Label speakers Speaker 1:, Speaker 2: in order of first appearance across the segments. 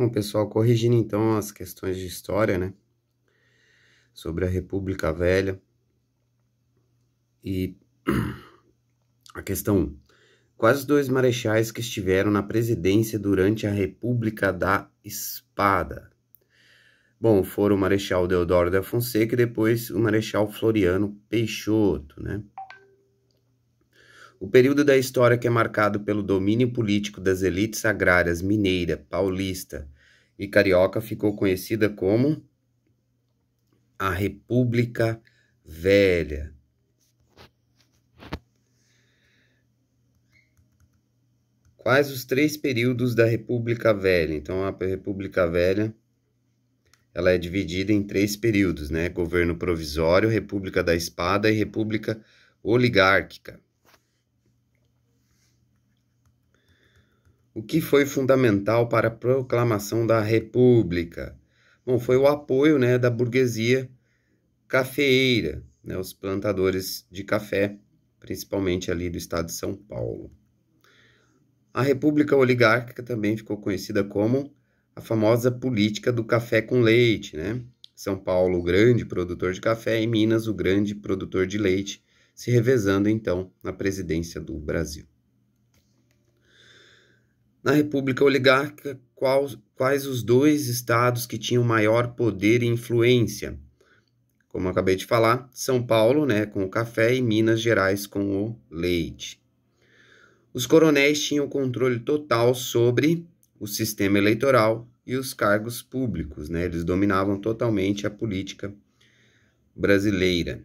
Speaker 1: Bom, pessoal, corrigindo então as questões de história, né? Sobre a República Velha. E a questão 1. Quais dois marechais que estiveram na presidência durante a República da Espada? Bom, foram o Marechal Deodoro da Fonseca e depois o Marechal Floriano Peixoto, né? O período da história que é marcado pelo domínio político das elites agrárias mineira, paulista e carioca ficou conhecida como a República Velha. Quais os três períodos da República Velha? Então, a República Velha ela é dividida em três períodos, né? Governo provisório, República da Espada e República Oligárquica. O que foi fundamental para a proclamação da República? Bom, foi o apoio né, da burguesia cafeeira, né, os plantadores de café, principalmente ali do estado de São Paulo. A República Oligárquica também ficou conhecida como a famosa política do café com leite, né? São Paulo, o grande produtor de café, e Minas, o grande produtor de leite, se revezando então na presidência do Brasil. Na República Oligárquica, quais, quais os dois estados que tinham maior poder e influência? Como eu acabei de falar, São Paulo né, com o café e Minas Gerais com o leite. Os coronéis tinham controle total sobre o sistema eleitoral e os cargos públicos, né? eles dominavam totalmente a política brasileira.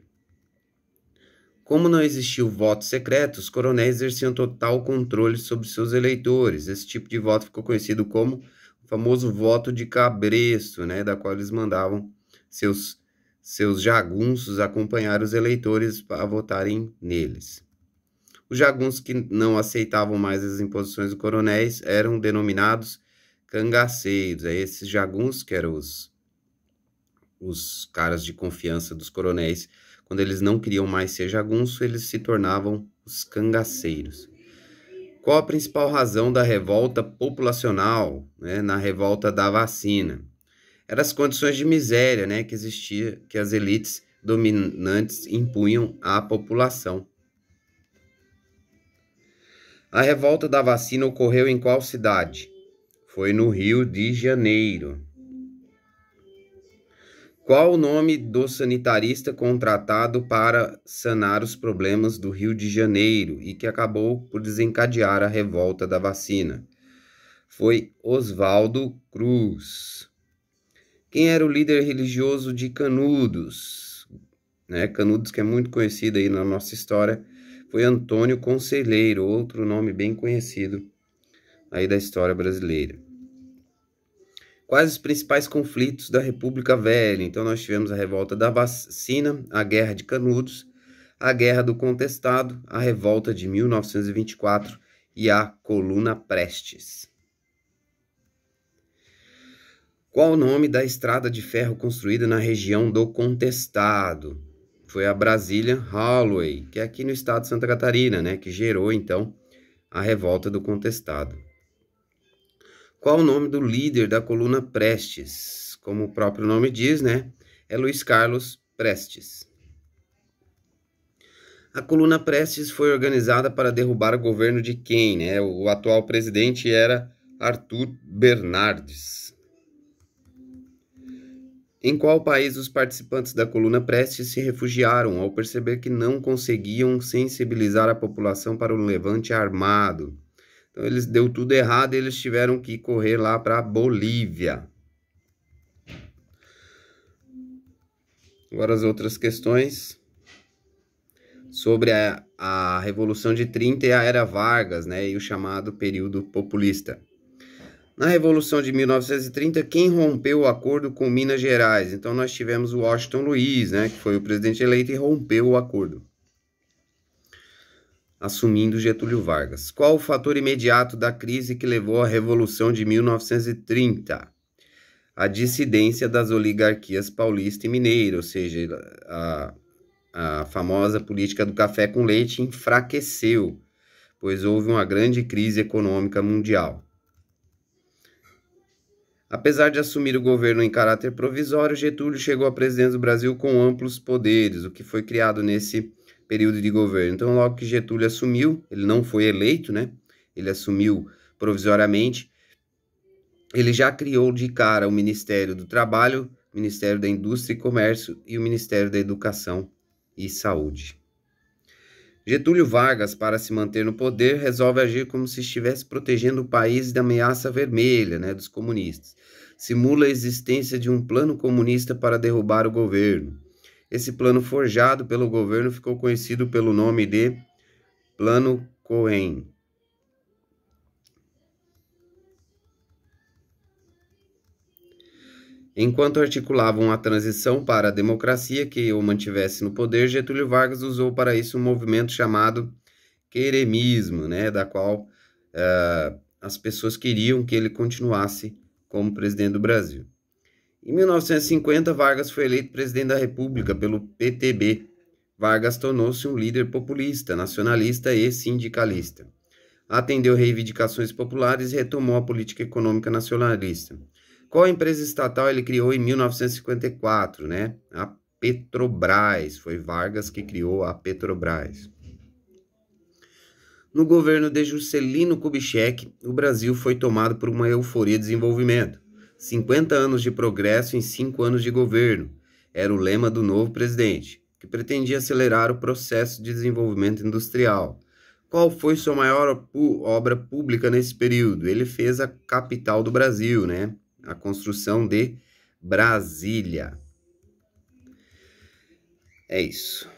Speaker 1: Como não existiu voto secreto, os coronéis exerciam total controle sobre seus eleitores. Esse tipo de voto ficou conhecido como o famoso voto de cabresto, né, da qual eles mandavam seus, seus jagunços acompanhar os eleitores para votarem neles. Os jagunços que não aceitavam mais as imposições dos coronéis eram denominados cangaceiros. É esses jagunços que eram os, os caras de confiança dos coronéis quando eles não queriam mais ser jagunço, eles se tornavam os cangaceiros. Qual a principal razão da revolta populacional né, na revolta da vacina? Eram as condições de miséria né, que existia, que as elites dominantes impunham à população. A revolta da vacina ocorreu em qual cidade? Foi no Rio de Janeiro. Qual o nome do sanitarista contratado para sanar os problemas do Rio de Janeiro e que acabou por desencadear a revolta da vacina? Foi Oswaldo Cruz. Quem era o líder religioso de Canudos? Né? Canudos, que é muito conhecido aí na nossa história, foi Antônio Conselheiro, outro nome bem conhecido aí da história brasileira. Quais os principais conflitos da República Velha? Então, nós tivemos a revolta da vacina, a guerra de Canudos, a guerra do contestado, a revolta de 1924 e a coluna Prestes. Qual o nome da estrada de ferro construída na região do contestado? Foi a Brasília Holloway, que é aqui no estado de Santa Catarina, né, que gerou então a revolta do contestado. Qual o nome do líder da coluna Prestes? Como o próprio nome diz, né? É Luiz Carlos Prestes. A coluna Prestes foi organizada para derrubar o governo de quem, né? O atual presidente era Arthur Bernardes. Em qual país os participantes da coluna Prestes se refugiaram ao perceber que não conseguiam sensibilizar a população para um levante armado? Então eles deu tudo errado e eles tiveram que correr lá para Bolívia. Agora as outras questões sobre a, a Revolução de 30 e a Era Vargas, né, e o chamado período populista. Na Revolução de 1930, quem rompeu o acordo com Minas Gerais? Então nós tivemos o Washington Luiz, né, que foi o presidente eleito e rompeu o acordo assumindo Getúlio Vargas. Qual o fator imediato da crise que levou à Revolução de 1930? A dissidência das oligarquias paulista e mineira, ou seja, a, a famosa política do café com leite enfraqueceu, pois houve uma grande crise econômica mundial. Apesar de assumir o governo em caráter provisório, Getúlio chegou à presidência do Brasil com amplos poderes, o que foi criado nesse período de governo. Então, logo que Getúlio assumiu, ele não foi eleito, né? Ele assumiu provisoriamente. Ele já criou de cara o Ministério do Trabalho, o Ministério da Indústria e Comércio e o Ministério da Educação e Saúde. Getúlio Vargas, para se manter no poder, resolve agir como se estivesse protegendo o país da ameaça vermelha, né, dos comunistas. Simula a existência de um plano comunista para derrubar o governo. Esse plano forjado pelo governo ficou conhecido pelo nome de Plano Cohen. Enquanto articulavam a transição para a democracia que o mantivesse no poder, Getúlio Vargas usou para isso um movimento chamado queremismo, né, da qual uh, as pessoas queriam que ele continuasse como presidente do Brasil. Em 1950, Vargas foi eleito presidente da República pelo PTB. Vargas tornou-se um líder populista, nacionalista e sindicalista. Atendeu reivindicações populares e retomou a política econômica nacionalista. Qual empresa estatal ele criou em 1954, né? A Petrobras. Foi Vargas que criou a Petrobras. No governo de Juscelino Kubitschek, o Brasil foi tomado por uma euforia de desenvolvimento. 50 anos de progresso em 5 anos de governo era o lema do novo presidente, que pretendia acelerar o processo de desenvolvimento industrial. Qual foi sua maior obra pública nesse período? Ele fez a capital do Brasil, né? A construção de Brasília. É isso.